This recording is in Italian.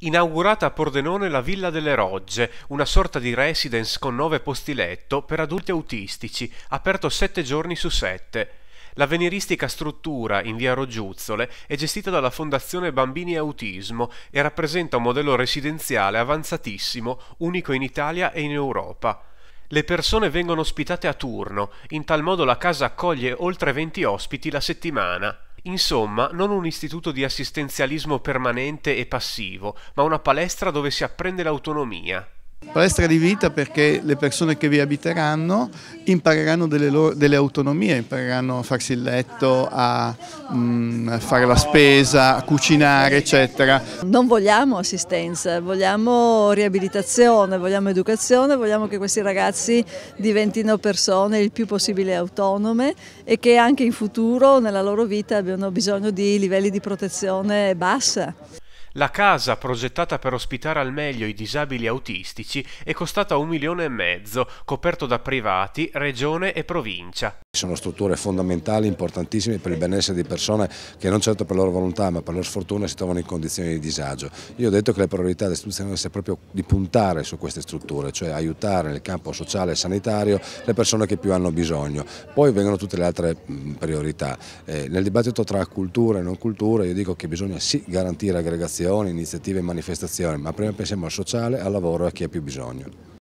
inaugurata a Pordenone la Villa delle Rogge, una sorta di residence con nove posti letto per adulti autistici, aperto sette giorni su sette. L'avveniristica struttura in via Roggiuzzole è gestita dalla Fondazione Bambini e Autismo e rappresenta un modello residenziale avanzatissimo, unico in Italia e in Europa. Le persone vengono ospitate a turno, in tal modo la casa accoglie oltre 20 ospiti la settimana. Insomma, non un istituto di assistenzialismo permanente e passivo, ma una palestra dove si apprende l'autonomia, Palestra di vita perché le persone che vi abiteranno impareranno delle, loro, delle autonomie, impareranno a farsi il letto, a mh, mm, fare la spesa, a cucinare eccetera. Non vogliamo assistenza, vogliamo riabilitazione, vogliamo educazione, vogliamo che questi ragazzi diventino persone il più possibile autonome e che anche in futuro nella loro vita abbiano bisogno di livelli di protezione bassa. La casa progettata per ospitare al meglio i disabili autistici è costata un milione e mezzo, coperto da privati, regione e provincia. Sono strutture fondamentali, importantissime per il benessere di persone che non certo per loro volontà ma per loro sfortuna si trovano in condizioni di disagio. Io ho detto che la priorità dell'istituzione deve essere proprio di puntare su queste strutture, cioè aiutare nel campo sociale e sanitario le persone che più hanno bisogno. Poi vengono tutte le altre priorità. Eh, nel dibattito tra cultura e non cultura io dico che bisogna sì garantire aggregazione azioni, iniziative e manifestazioni, ma prima pensiamo al sociale, al lavoro e a chi ha più bisogno.